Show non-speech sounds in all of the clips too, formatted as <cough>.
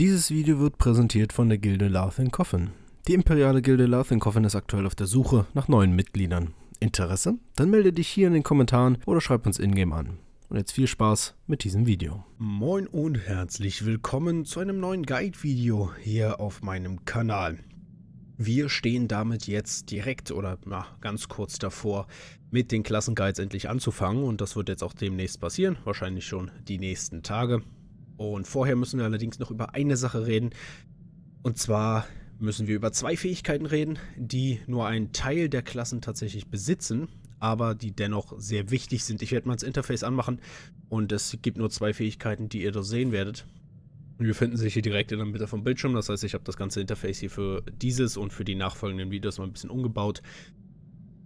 Dieses Video wird präsentiert von der Gilde Coffin. Die imperiale Gilde Coffin ist aktuell auf der Suche nach neuen Mitgliedern. Interesse? Dann melde dich hier in den Kommentaren oder schreib uns ingame an. Und jetzt viel Spaß mit diesem Video. Moin und herzlich willkommen zu einem neuen Guide-Video hier auf meinem Kanal. Wir stehen damit jetzt direkt oder na, ganz kurz davor, mit den Klassenguides endlich anzufangen und das wird jetzt auch demnächst passieren, wahrscheinlich schon die nächsten Tage. Und vorher müssen wir allerdings noch über eine Sache reden. Und zwar müssen wir über zwei Fähigkeiten reden, die nur ein Teil der Klassen tatsächlich besitzen, aber die dennoch sehr wichtig sind. Ich werde mal das Interface anmachen und es gibt nur zwei Fähigkeiten, die ihr da sehen werdet. Wir finden sich hier direkt in der Mitte vom Bildschirm, das heißt, ich habe das ganze Interface hier für dieses und für die nachfolgenden Videos mal ein bisschen umgebaut,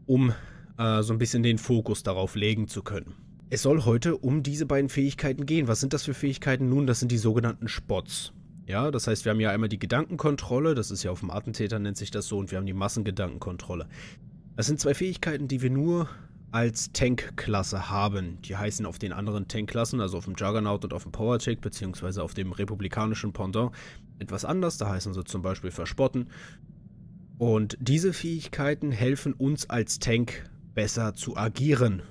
um äh, so ein bisschen den Fokus darauf legen zu können. Es soll heute um diese beiden Fähigkeiten gehen. Was sind das für Fähigkeiten? Nun, das sind die sogenannten Spots. Ja, das heißt, wir haben ja einmal die Gedankenkontrolle, das ist ja auf dem Attentäter nennt sich das so, und wir haben die Massengedankenkontrolle. Das sind zwei Fähigkeiten, die wir nur als Tankklasse haben. Die heißen auf den anderen Tankklassen, also auf dem Juggernaut und auf dem Powercheck, beziehungsweise auf dem republikanischen Pendant, etwas anders. Da heißen sie zum Beispiel Verspotten. Und diese Fähigkeiten helfen uns als Tank besser zu agieren.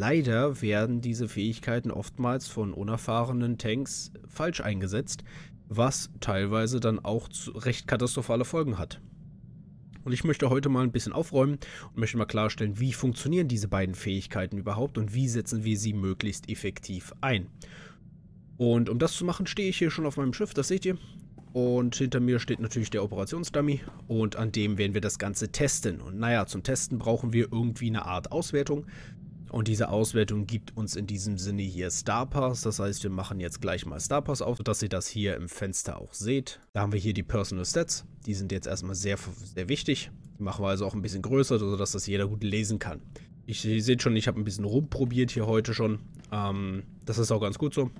Leider werden diese Fähigkeiten oftmals von unerfahrenen Tanks falsch eingesetzt, was teilweise dann auch recht katastrophale Folgen hat. Und ich möchte heute mal ein bisschen aufräumen und möchte mal klarstellen, wie funktionieren diese beiden Fähigkeiten überhaupt und wie setzen wir sie möglichst effektiv ein. Und um das zu machen, stehe ich hier schon auf meinem Schiff, das seht ihr. Und hinter mir steht natürlich der Operationsdummy und an dem werden wir das Ganze testen. Und naja, zum Testen brauchen wir irgendwie eine Art Auswertung. Und diese Auswertung gibt uns in diesem Sinne hier Star Pass. Das heißt, wir machen jetzt gleich mal Star Pass auf, dass ihr das hier im Fenster auch seht. Da haben wir hier die Personal Stats. Die sind jetzt erstmal sehr, sehr wichtig. Die machen wir also auch ein bisschen größer, sodass das jeder gut lesen kann. Ich, ihr seht schon, ich habe ein bisschen rumprobiert hier heute schon. Ähm, das ist auch ganz gut so.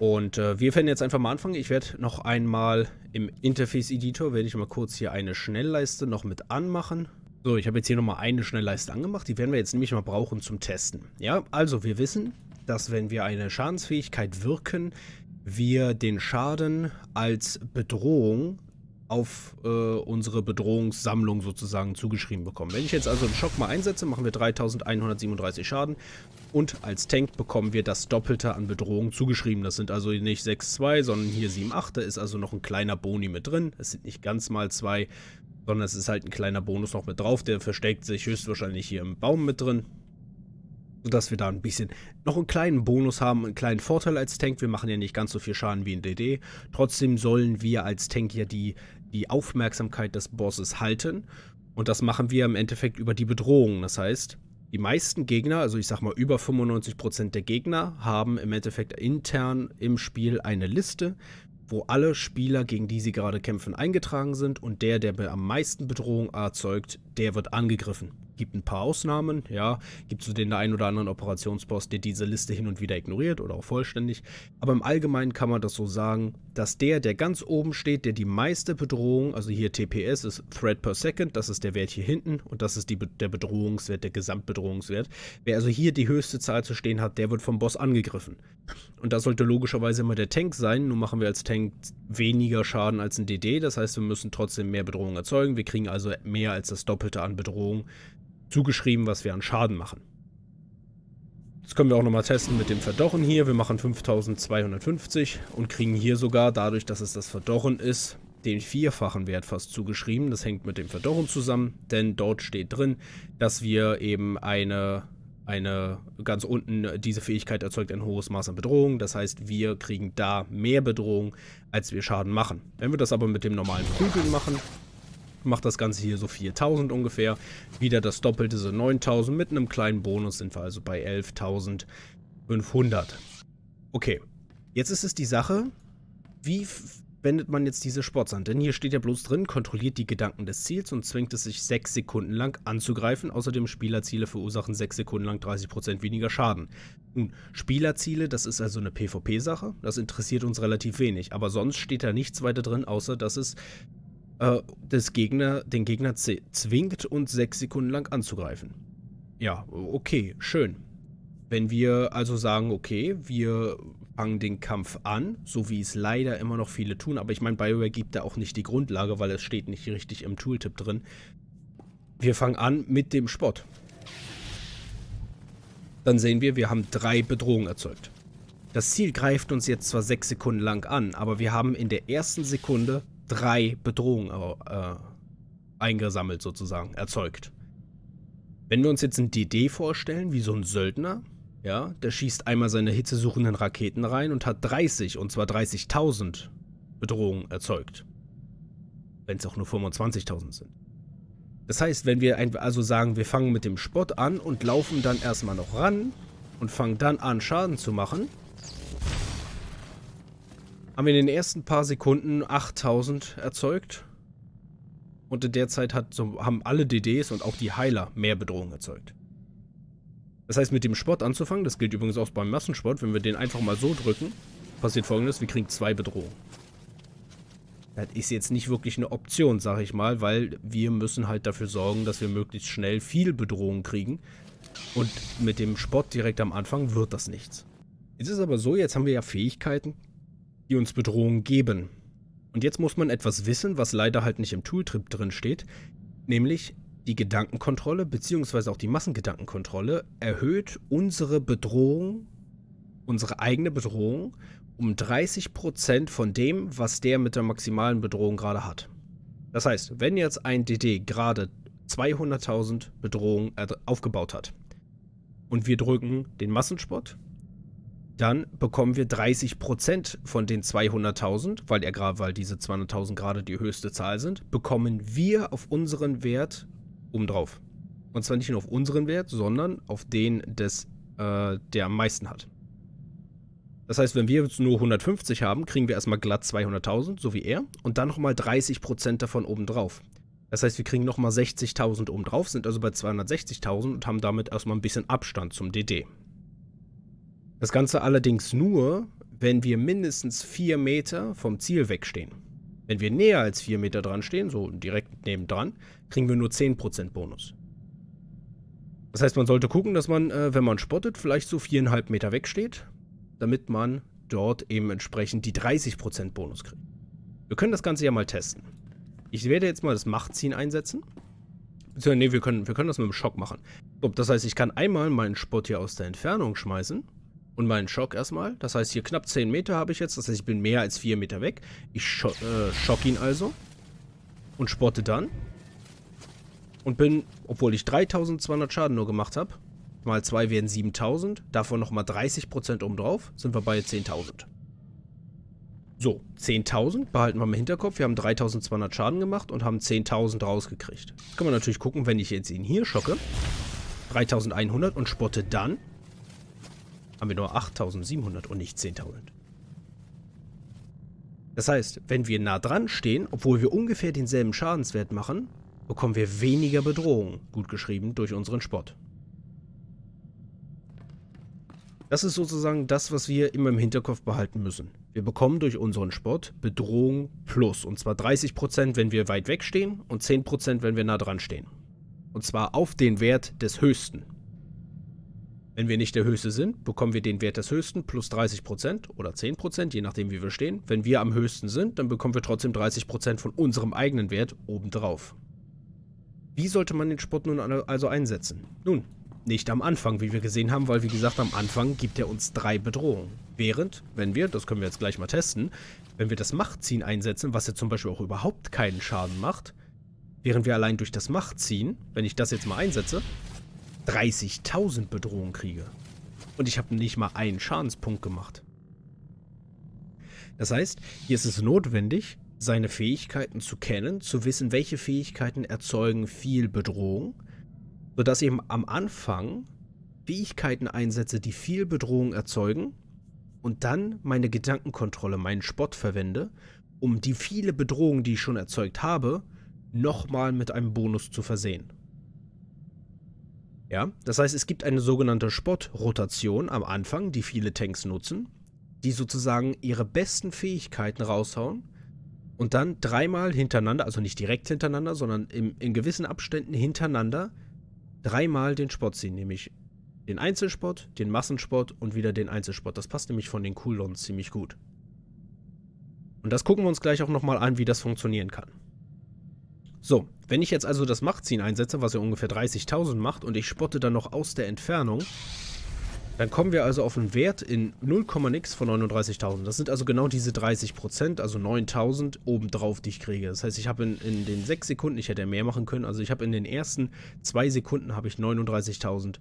Und äh, wir werden jetzt einfach mal anfangen. Ich werde noch einmal im Interface Editor, werde ich mal kurz hier eine Schnellleiste noch mit anmachen. So, ich habe jetzt hier nochmal eine Schnellleiste angemacht. Die werden wir jetzt nämlich mal brauchen zum Testen. Ja, also wir wissen, dass wenn wir eine Schadensfähigkeit wirken, wir den Schaden als Bedrohung auf äh, unsere Bedrohungssammlung sozusagen zugeschrieben bekommen. Wenn ich jetzt also einen Schock mal einsetze, machen wir 3137 Schaden und als Tank bekommen wir das Doppelte an Bedrohung zugeschrieben. Das sind also nicht 6,2, sondern hier 7,8. Da ist also noch ein kleiner Boni mit drin. Es sind nicht ganz mal 2 sondern es ist halt ein kleiner Bonus noch mit drauf. Der versteckt sich höchstwahrscheinlich hier im Baum mit drin. Sodass wir da ein bisschen noch einen kleinen Bonus haben, einen kleinen Vorteil als Tank. Wir machen ja nicht ganz so viel Schaden wie in DD. Trotzdem sollen wir als Tank ja die, die Aufmerksamkeit des Bosses halten. Und das machen wir im Endeffekt über die Bedrohung. Das heißt, die meisten Gegner, also ich sag mal über 95% der Gegner, haben im Endeffekt intern im Spiel eine Liste, wo alle Spieler, gegen die sie gerade kämpfen, eingetragen sind und der, der am meisten Bedrohung erzeugt, der wird angegriffen. Gibt ein paar Ausnahmen, ja. Gibt so den einen oder anderen Operationsboss, der diese Liste hin und wieder ignoriert oder auch vollständig. Aber im Allgemeinen kann man das so sagen, dass der, der ganz oben steht, der die meiste Bedrohung, also hier TPS ist Threat per Second, das ist der Wert hier hinten und das ist die, der Bedrohungswert, der Gesamtbedrohungswert. Wer also hier die höchste Zahl zu stehen hat, der wird vom Boss angegriffen. Und das sollte logischerweise immer der Tank sein. Nun machen wir als Tank weniger Schaden als ein DD, das heißt, wir müssen trotzdem mehr Bedrohung erzeugen. Wir kriegen also mehr als das Doppelte an Bedrohung zugeschrieben, was wir an Schaden machen. Das können wir auch nochmal testen mit dem Verdochen hier. Wir machen 5250 und kriegen hier sogar, dadurch, dass es das Verdochen ist, den vierfachen Wert fast zugeschrieben. Das hängt mit dem Verdochen zusammen, denn dort steht drin, dass wir eben eine, eine ganz unten, diese Fähigkeit erzeugt ein hohes Maß an Bedrohung. Das heißt, wir kriegen da mehr Bedrohung, als wir Schaden machen. Wenn wir das aber mit dem normalen Prügeln machen, macht das Ganze hier so 4000 ungefähr. Wieder das Doppelte so 9000. Mit einem kleinen Bonus sind wir also bei 11.500. Okay, jetzt ist es die Sache, wie wendet man jetzt diese Sports an? Denn hier steht ja bloß drin, kontrolliert die Gedanken des Ziels und zwingt es sich 6 Sekunden lang anzugreifen. Außerdem Spielerziele verursachen 6 Sekunden lang 30% weniger Schaden. Nun, Spielerziele, das ist also eine PvP-Sache. Das interessiert uns relativ wenig. Aber sonst steht da nichts weiter drin, außer dass es äh, des Gegner, den Gegner zwingt, uns sechs Sekunden lang anzugreifen. Ja, okay, schön. Wenn wir also sagen, okay, wir fangen den Kampf an, so wie es leider immer noch viele tun, aber ich meine, BioWare gibt da auch nicht die Grundlage, weil es steht nicht richtig im Tooltip drin. Wir fangen an mit dem Spott. Dann sehen wir, wir haben drei Bedrohungen erzeugt. Das Ziel greift uns jetzt zwar sechs Sekunden lang an, aber wir haben in der ersten Sekunde drei Bedrohungen äh, eingesammelt sozusagen, erzeugt. Wenn wir uns jetzt ein DD vorstellen, wie so ein Söldner, ja, der schießt einmal seine hitzesuchenden Raketen rein und hat 30, und zwar 30.000 Bedrohungen erzeugt. Wenn es auch nur 25.000 sind. Das heißt, wenn wir also sagen, wir fangen mit dem Spott an und laufen dann erstmal noch ran und fangen dann an, Schaden zu machen, haben wir in den ersten paar Sekunden 8000 erzeugt. Und in der Zeit hat, so, haben alle DDs und auch die Heiler mehr Bedrohung erzeugt. Das heißt, mit dem Spot anzufangen, das gilt übrigens auch beim Massensport, wenn wir den einfach mal so drücken, passiert folgendes, wir kriegen zwei Bedrohungen. Das ist jetzt nicht wirklich eine Option, sag ich mal, weil wir müssen halt dafür sorgen, dass wir möglichst schnell viel Bedrohung kriegen. Und mit dem Spot direkt am Anfang wird das nichts. Jetzt ist aber so, jetzt haben wir ja Fähigkeiten, die uns Bedrohungen geben. Und jetzt muss man etwas wissen, was leider halt nicht im Tooltrip drin steht, nämlich die Gedankenkontrolle beziehungsweise auch die Massengedankenkontrolle erhöht unsere Bedrohung, unsere eigene Bedrohung um 30% von dem, was der mit der maximalen Bedrohung gerade hat. Das heißt, wenn jetzt ein DD gerade 200.000 Bedrohungen aufgebaut hat und wir drücken den Massenspott, dann bekommen wir 30 von den 200.000, weil, weil diese 200.000 gerade die höchste Zahl sind, bekommen wir auf unseren Wert obendrauf. Und zwar nicht nur auf unseren Wert, sondern auf den des, äh, der am meisten hat. Das heißt, wenn wir jetzt nur 150 haben, kriegen wir erstmal glatt 200.000, so wie er, und dann nochmal 30% davon obendrauf. Das heißt, wir kriegen nochmal 60.000 obendrauf, sind also bei 260.000 und haben damit erstmal ein bisschen Abstand zum DD. Das Ganze allerdings nur, wenn wir mindestens vier Meter vom Ziel wegstehen. Wenn wir näher als vier Meter dran stehen, so direkt neben dran, kriegen wir nur 10% Bonus. Das heißt, man sollte gucken, dass man, äh, wenn man spottet, vielleicht so viereinhalb Meter wegsteht, damit man dort eben entsprechend die 30% Bonus kriegt. Wir können das Ganze ja mal testen. Ich werde jetzt mal das Machtziehen einsetzen. Beziehungsweise, nee, wir können, wir können das mit dem Schock machen. So, das heißt, ich kann einmal meinen Spott hier aus der Entfernung schmeißen und meinen Schock erstmal. Das heißt, hier knapp 10 Meter habe ich jetzt. Das heißt, ich bin mehr als 4 Meter weg. Ich scho äh, schock ihn also. Und spotte dann. Und bin, obwohl ich 3200 Schaden nur gemacht habe, mal 2 wären 7000. Davon nochmal 30% obendrauf. Sind wir bei 10.000. So, 10.000 behalten wir im Hinterkopf. Wir haben 3.200 Schaden gemacht und haben 10.000 rausgekriegt. Jetzt kann man natürlich gucken, wenn ich jetzt ihn hier schocke. 3.100 und spotte dann haben wir nur 8700 und nicht 10.000. Das heißt, wenn wir nah dran stehen, obwohl wir ungefähr denselben Schadenswert machen, bekommen wir weniger Bedrohung, gut geschrieben, durch unseren Spot. Das ist sozusagen das, was wir immer im Hinterkopf behalten müssen. Wir bekommen durch unseren Spot Bedrohung plus. Und zwar 30%, wenn wir weit weg stehen und 10%, wenn wir nah dran stehen. Und zwar auf den Wert des höchsten. Wenn wir nicht der Höchste sind, bekommen wir den Wert des Höchsten plus 30% oder 10%, je nachdem wie wir stehen. Wenn wir am höchsten sind, dann bekommen wir trotzdem 30% von unserem eigenen Wert obendrauf. Wie sollte man den Sport nun also einsetzen? Nun, nicht am Anfang, wie wir gesehen haben, weil wie gesagt, am Anfang gibt er uns drei Bedrohungen. Während, wenn wir, das können wir jetzt gleich mal testen, wenn wir das Machtziehen einsetzen, was ja zum Beispiel auch überhaupt keinen Schaden macht, während wir allein durch das Machtziehen, wenn ich das jetzt mal einsetze, 30.000 Bedrohungen kriege. Und ich habe nicht mal einen Schadenspunkt gemacht. Das heißt, hier ist es notwendig, seine Fähigkeiten zu kennen, zu wissen, welche Fähigkeiten erzeugen viel Bedrohung, sodass eben am Anfang Fähigkeiten einsetze, die viel Bedrohung erzeugen und dann meine Gedankenkontrolle, meinen Spott verwende, um die viele Bedrohungen, die ich schon erzeugt habe, nochmal mit einem Bonus zu versehen. Ja, das heißt, es gibt eine sogenannte Spot-Rotation am Anfang, die viele Tanks nutzen, die sozusagen ihre besten Fähigkeiten raushauen und dann dreimal hintereinander, also nicht direkt hintereinander, sondern im, in gewissen Abständen hintereinander dreimal den Spot ziehen, nämlich den Einzelspot, den Massenspot und wieder den Einzelspot. Das passt nämlich von den Cooldowns ziemlich gut. Und das gucken wir uns gleich auch nochmal an, wie das funktionieren kann. So, wenn ich jetzt also das Machtziehen einsetze, was ja ungefähr 30.000 macht, und ich spotte dann noch aus der Entfernung, dann kommen wir also auf einen Wert in 0, nix von 39.000. Das sind also genau diese 30%, also 9.000 obendrauf, die ich kriege. Das heißt, ich habe in, in, den 6 Sekunden, ich hätte ja mehr machen können, also ich habe in den ersten 2 Sekunden habe ich 39.000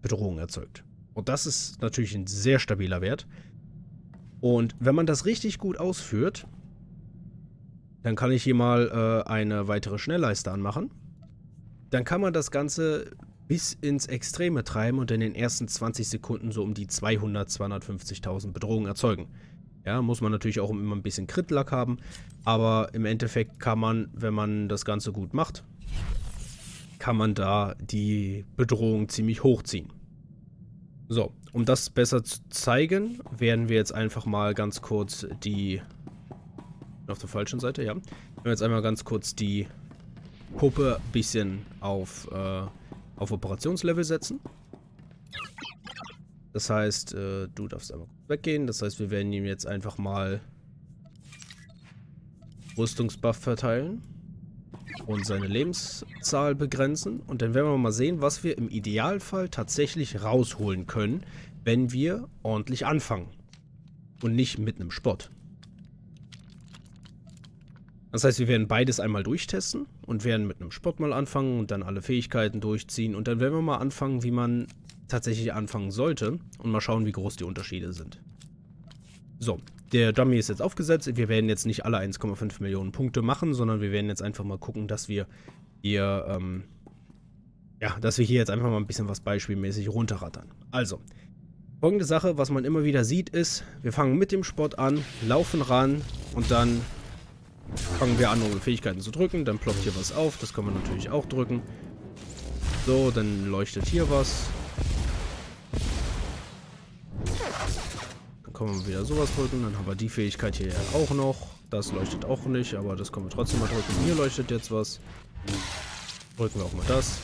Bedrohungen erzeugt. Und das ist natürlich ein sehr stabiler Wert. Und wenn man das richtig gut ausführt, dann kann ich hier mal äh, eine weitere Schnellleiste anmachen. Dann kann man das Ganze bis ins Extreme treiben und in den ersten 20 Sekunden so um die 200, 250.000 Bedrohungen erzeugen. Ja, muss man natürlich auch immer ein bisschen Kritlack haben, aber im Endeffekt kann man, wenn man das Ganze gut macht, kann man da die Bedrohung ziemlich hochziehen. So, um das besser zu zeigen, werden wir jetzt einfach mal ganz kurz die auf der falschen Seite, ja. Ich will jetzt einmal ganz kurz die Puppe ein bisschen auf, äh, auf Operationslevel setzen. Das heißt, äh, du darfst einmal weggehen. Das heißt, wir werden ihm jetzt einfach mal Rüstungsbuff verteilen und seine Lebenszahl begrenzen. Und dann werden wir mal sehen, was wir im Idealfall tatsächlich rausholen können, wenn wir ordentlich anfangen. Und nicht mit einem Spott. Das heißt, wir werden beides einmal durchtesten und werden mit einem Sport mal anfangen und dann alle Fähigkeiten durchziehen. Und dann werden wir mal anfangen, wie man tatsächlich anfangen sollte und mal schauen, wie groß die Unterschiede sind. So, der Dummy ist jetzt aufgesetzt. Wir werden jetzt nicht alle 1,5 Millionen Punkte machen, sondern wir werden jetzt einfach mal gucken, dass wir hier, ähm, ja, dass wir hier jetzt einfach mal ein bisschen was beispielmäßig runterrattern. Also, folgende Sache, was man immer wieder sieht, ist, wir fangen mit dem Sport an, laufen ran und dann fangen wir an, um Fähigkeiten zu drücken. Dann ploppt hier was auf. Das können wir natürlich auch drücken. So, dann leuchtet hier was. Dann können wir wieder sowas drücken. Dann haben wir die Fähigkeit hier auch noch. Das leuchtet auch nicht, aber das können wir trotzdem mal drücken. Hier leuchtet jetzt was. Drücken wir auch mal das.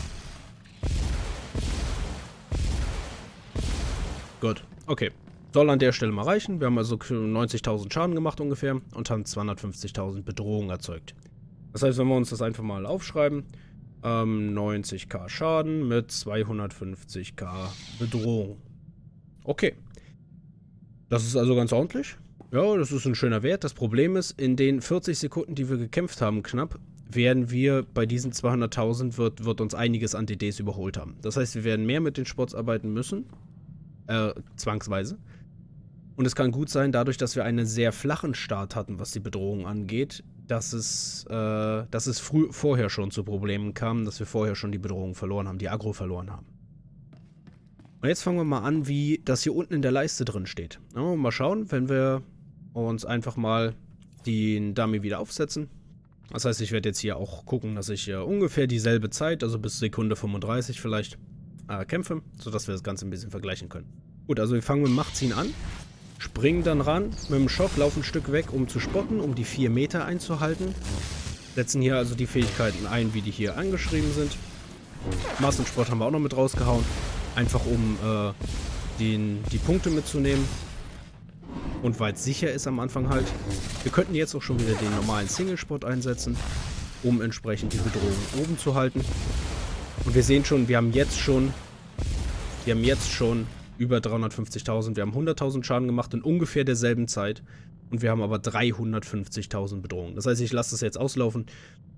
Gut, okay. Soll an der Stelle mal reichen. Wir haben also 90.000 Schaden gemacht ungefähr und haben 250.000 Bedrohungen erzeugt. Das heißt, wenn wir uns das einfach mal aufschreiben, ähm, 90k Schaden mit 250k Bedrohung. Okay. Das ist also ganz ordentlich. Ja, das ist ein schöner Wert. Das Problem ist, in den 40 Sekunden, die wir gekämpft haben, knapp, werden wir bei diesen 200.000 wird, wird uns einiges an DDs überholt haben. Das heißt, wir werden mehr mit den Spots arbeiten müssen. Äh, zwangsweise. Und es kann gut sein, dadurch, dass wir einen sehr flachen Start hatten, was die Bedrohung angeht, dass es, äh, dass es früh, vorher schon zu Problemen kam, dass wir vorher schon die Bedrohung verloren haben, die Agro verloren haben. Und jetzt fangen wir mal an, wie das hier unten in der Leiste drin steht. Ja, mal schauen, wenn wir uns einfach mal den Dummy wieder aufsetzen. Das heißt, ich werde jetzt hier auch gucken, dass ich äh, ungefähr dieselbe Zeit, also bis Sekunde 35 vielleicht, äh, kämpfe, sodass wir das Ganze ein bisschen vergleichen können. Gut, also wir fangen mit Machtziehen an springen dann ran, mit dem Schock laufen ein Stück weg, um zu spotten, um die 4 Meter einzuhalten. Setzen hier also die Fähigkeiten ein, wie die hier angeschrieben sind. Massensport haben wir auch noch mit rausgehauen. Einfach um äh, den, die Punkte mitzunehmen. Und weil es sicher ist am Anfang halt. Wir könnten jetzt auch schon wieder den normalen Single-Sport einsetzen, um entsprechend die Bedrohung oben zu halten. Und wir sehen schon, wir haben jetzt schon, wir haben jetzt schon über 350.000. Wir haben 100.000 Schaden gemacht in ungefähr derselben Zeit. Und wir haben aber 350.000 Bedrohungen. Das heißt, ich lasse das jetzt auslaufen,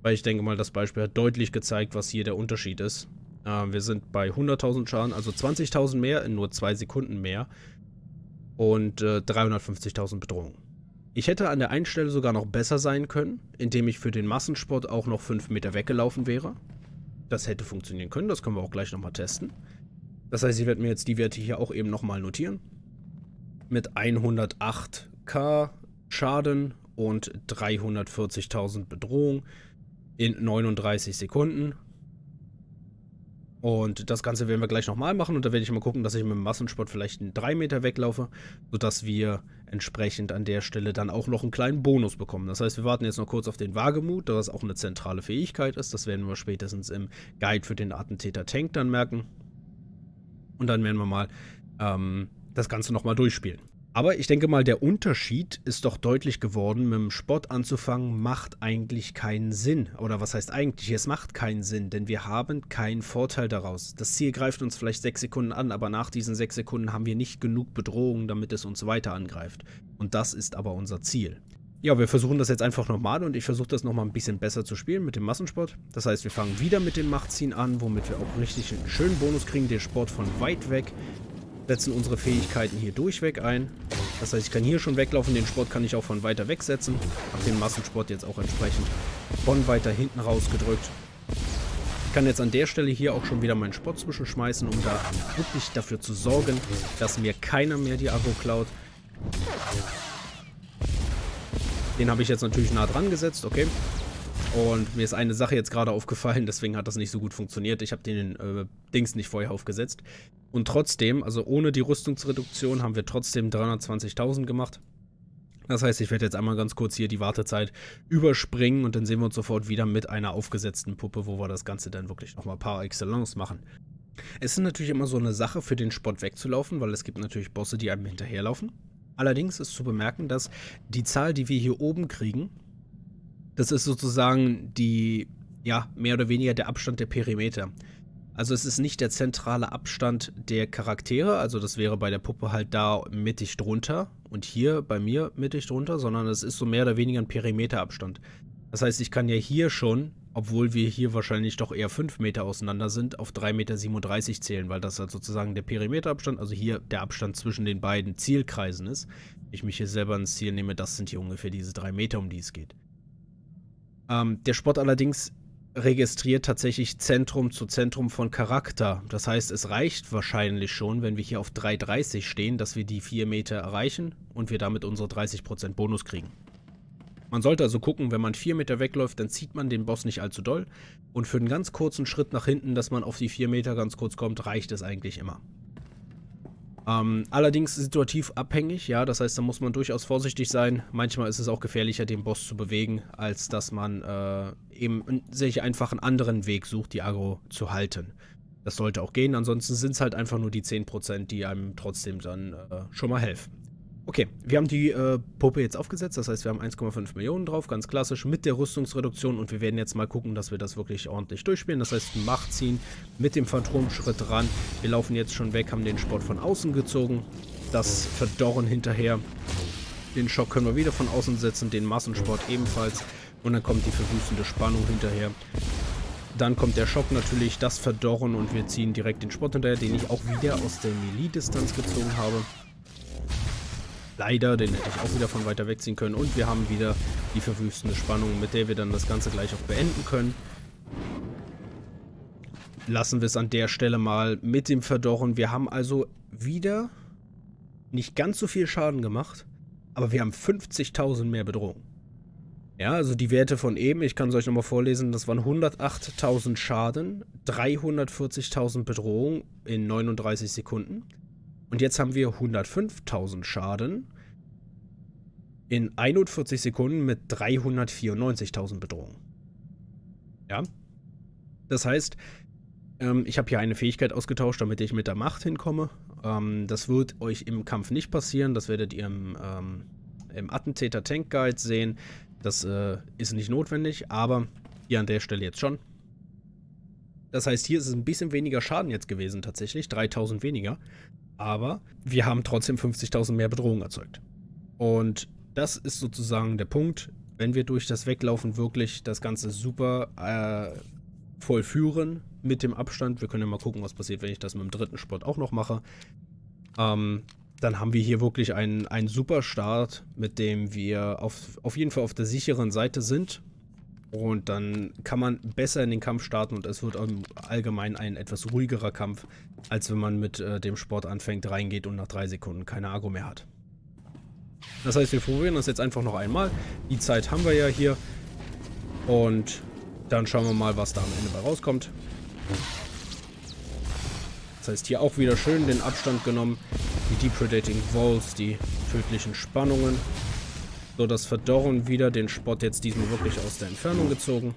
weil ich denke mal, das Beispiel hat deutlich gezeigt, was hier der Unterschied ist. Äh, wir sind bei 100.000 Schaden, also 20.000 mehr in nur zwei Sekunden mehr. Und äh, 350.000 Bedrohungen. Ich hätte an der einen Stelle sogar noch besser sein können, indem ich für den Massensport auch noch 5 Meter weggelaufen wäre. Das hätte funktionieren können, das können wir auch gleich nochmal testen. Das heißt, ich werde mir jetzt die Werte hier auch eben nochmal notieren. Mit 108k Schaden und 340.000 Bedrohung in 39 Sekunden. Und das Ganze werden wir gleich nochmal machen und da werde ich mal gucken, dass ich mit dem Massensport vielleicht einen 3 Meter weglaufe, sodass wir entsprechend an der Stelle dann auch noch einen kleinen Bonus bekommen. Das heißt, wir warten jetzt noch kurz auf den Wagemut, da das auch eine zentrale Fähigkeit ist. Das werden wir spätestens im Guide für den Attentäter Tank dann merken. Und dann werden wir mal ähm, das Ganze nochmal durchspielen. Aber ich denke mal, der Unterschied ist doch deutlich geworden. Mit dem Sport anzufangen macht eigentlich keinen Sinn. Oder was heißt eigentlich? Es macht keinen Sinn, denn wir haben keinen Vorteil daraus. Das Ziel greift uns vielleicht sechs Sekunden an, aber nach diesen sechs Sekunden haben wir nicht genug Bedrohung, damit es uns weiter angreift. Und das ist aber unser Ziel ja, wir versuchen das jetzt einfach nochmal und ich versuche das nochmal ein bisschen besser zu spielen mit dem Massensport. Das heißt, wir fangen wieder mit dem Machtziehen an, womit wir auch richtig einen schönen Bonus kriegen, den Sport von weit weg. Setzen unsere Fähigkeiten hier durchweg ein. Das heißt, ich kann hier schon weglaufen, den Sport kann ich auch von weiter weg setzen. Hab den Massensport jetzt auch entsprechend von weiter hinten rausgedrückt. Ich kann jetzt an der Stelle hier auch schon wieder meinen Sport zwischenschmeißen, um da wirklich dafür zu sorgen, dass mir keiner mehr die Aggro klaut. Den habe ich jetzt natürlich nah dran gesetzt, okay. Und mir ist eine Sache jetzt gerade aufgefallen, <laughs> deswegen hat das nicht so gut funktioniert. Ich habe den äh, Dings nicht vorher aufgesetzt. Und trotzdem, also ohne die Rüstungsreduktion, haben wir trotzdem 320.000 gemacht. Das heißt, ich werde jetzt einmal ganz kurz hier die Wartezeit überspringen und dann sehen wir uns sofort wieder mit einer aufgesetzten Puppe, wo wir das Ganze dann wirklich nochmal par excellence machen. Es ist natürlich immer so eine Sache, für den Spot wegzulaufen, weil es gibt natürlich Bosse, die einem hinterherlaufen. Allerdings ist zu bemerken, dass die Zahl, die wir hier oben kriegen, das ist sozusagen die, ja, mehr oder weniger der Abstand der Perimeter. Also es ist nicht der zentrale Abstand der Charaktere, also das wäre bei der Puppe halt da mittig drunter und hier bei mir mittig drunter, sondern es ist so mehr oder weniger ein Perimeterabstand. Das heißt, ich kann ja hier schon obwohl wir hier wahrscheinlich doch eher 5 Meter auseinander sind, auf 3,37 Meter zählen, weil das halt sozusagen der Perimeterabstand, also hier der Abstand zwischen den beiden Zielkreisen ist. Ich mich hier selber ins Ziel nehme, das sind hier ungefähr diese 3 Meter, um die es geht. Ähm, der Sport allerdings registriert tatsächlich Zentrum zu Zentrum von Charakter. Das heißt, es reicht wahrscheinlich schon, wenn wir hier auf 3,30 stehen, dass wir die 4 Meter erreichen und wir damit unsere 30% Bonus kriegen. Man sollte also gucken, wenn man 4 Meter wegläuft, dann zieht man den Boss nicht allzu doll. Und für einen ganz kurzen Schritt nach hinten, dass man auf die 4 Meter ganz kurz kommt, reicht es eigentlich immer. Ähm, allerdings situativ abhängig, ja, das heißt, da muss man durchaus vorsichtig sein. Manchmal ist es auch gefährlicher, den Boss zu bewegen, als dass man äh, eben sich einfach einen anderen Weg sucht, die Agro zu halten. Das sollte auch gehen, ansonsten sind es halt einfach nur die 10%, die einem trotzdem dann äh, schon mal helfen. Okay, wir haben die äh, Puppe jetzt aufgesetzt, das heißt, wir haben 1,5 Millionen drauf, ganz klassisch, mit der Rüstungsreduktion und wir werden jetzt mal gucken, dass wir das wirklich ordentlich durchspielen. Das heißt, Macht ziehen, mit dem Phantomschritt ran. Wir laufen jetzt schon weg, haben den Sport von außen gezogen, das Verdorren hinterher. Den Schock können wir wieder von außen setzen, den Massensport ebenfalls und dann kommt die verwüstende Spannung hinterher. Dann kommt der Schock natürlich, das Verdorren und wir ziehen direkt den Sport hinterher, den ich auch wieder aus der Melee-Distanz gezogen habe. Leider, den hätte ich auch wieder von weiter wegziehen können. Und wir haben wieder die verwüstende Spannung, mit der wir dann das Ganze gleich auch beenden können. Lassen wir es an der Stelle mal mit dem Verdorren. Wir haben also wieder nicht ganz so viel Schaden gemacht, aber wir haben 50.000 mehr Bedrohung. Ja, also die Werte von eben, ich kann es euch nochmal vorlesen, das waren 108.000 Schaden, 340.000 Bedrohung in 39 Sekunden. Und jetzt haben wir 105.000 Schaden in 41 Sekunden mit 394.000 Bedrohung. Ja. Das heißt, ähm, ich habe hier eine Fähigkeit ausgetauscht, damit ich mit der Macht hinkomme. Ähm, das wird euch im Kampf nicht passieren. Das werdet ihr im, ähm, im Attentäter-Tank-Guide sehen. Das äh, ist nicht notwendig, aber hier an der Stelle jetzt schon. Das heißt, hier ist es ein bisschen weniger Schaden jetzt gewesen tatsächlich. 3000 weniger aber wir haben trotzdem 50.000 mehr Bedrohungen erzeugt. Und das ist sozusagen der Punkt, wenn wir durch das Weglaufen wirklich das Ganze super äh, vollführen mit dem Abstand. Wir können ja mal gucken, was passiert, wenn ich das mit dem dritten Sport auch noch mache. Ähm, dann haben wir hier wirklich einen, einen super Start, mit dem wir auf, auf jeden Fall auf der sicheren Seite sind. Und dann kann man besser in den Kampf starten und es wird allgemein ein etwas ruhigerer Kampf, als wenn man mit äh, dem Sport anfängt, reingeht und nach drei Sekunden keine Argo mehr hat. Das heißt, wir probieren das jetzt einfach noch einmal. Die Zeit haben wir ja hier. Und dann schauen wir mal, was da am Ende bei rauskommt. Das heißt, hier auch wieder schön den Abstand genommen. Die Depredating Walls, die tödlichen Spannungen. So, das Verdorren wieder den Spott jetzt diesmal wirklich aus der Entfernung gezogen.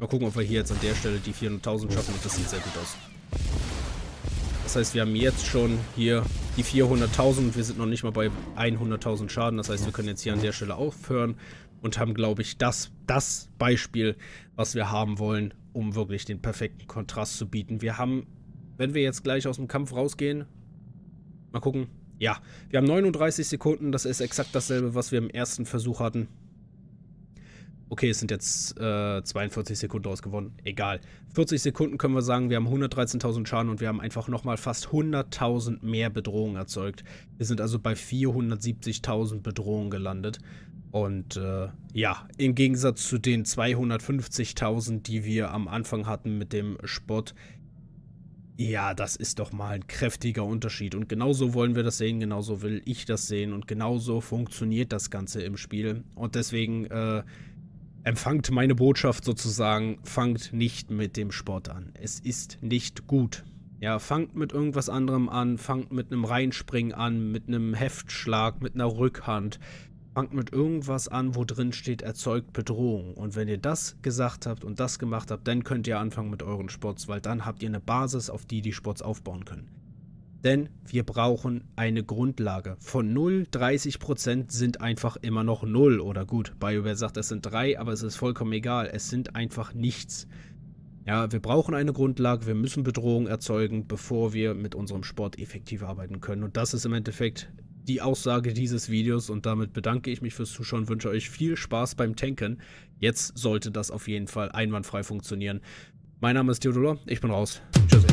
Mal gucken, ob wir hier jetzt an der Stelle die 400.000 schaffen. Und das sieht sehr gut aus. Das heißt, wir haben jetzt schon hier die 400.000. Wir sind noch nicht mal bei 100.000 Schaden. Das heißt, wir können jetzt hier an der Stelle aufhören und haben, glaube ich, das, das Beispiel, was wir haben wollen, um wirklich den perfekten Kontrast zu bieten. Wir haben, wenn wir jetzt gleich aus dem Kampf rausgehen, mal gucken, ja, wir haben 39 Sekunden. Das ist exakt dasselbe, was wir im ersten Versuch hatten. Okay, es sind jetzt äh, 42 Sekunden ausgewonnen. Egal. 40 Sekunden können wir sagen, wir haben 113.000 Schaden und wir haben einfach nochmal fast 100.000 mehr Bedrohungen erzeugt. Wir sind also bei 470.000 Bedrohungen gelandet. Und äh, ja, im Gegensatz zu den 250.000, die wir am Anfang hatten mit dem Spott, ja, das ist doch mal ein kräftiger Unterschied. Und genauso wollen wir das sehen, genauso will ich das sehen und genauso funktioniert das Ganze im Spiel. Und deswegen äh, empfangt meine Botschaft sozusagen, fangt nicht mit dem Sport an. Es ist nicht gut. Ja, fangt mit irgendwas anderem an, fangt mit einem Reinspringen an, mit einem Heftschlag, mit einer Rückhand, Fangt mit irgendwas an, wo drin steht, erzeugt Bedrohung. Und wenn ihr das gesagt habt und das gemacht habt, dann könnt ihr anfangen mit euren Spots, weil dann habt ihr eine Basis, auf die die Spots aufbauen können. Denn wir brauchen eine Grundlage. Von 0, 30% sind einfach immer noch 0 oder gut. BioWare sagt, es sind 3, aber es ist vollkommen egal. Es sind einfach nichts. Ja, wir brauchen eine Grundlage, wir müssen Bedrohung erzeugen, bevor wir mit unserem Sport effektiv arbeiten können. Und das ist im Endeffekt die Aussage dieses Videos und damit bedanke ich mich fürs Zuschauen, wünsche euch viel Spaß beim Tanken. Jetzt sollte das auf jeden Fall einwandfrei funktionieren. Mein Name ist Theodor, ich bin raus. Tschüss.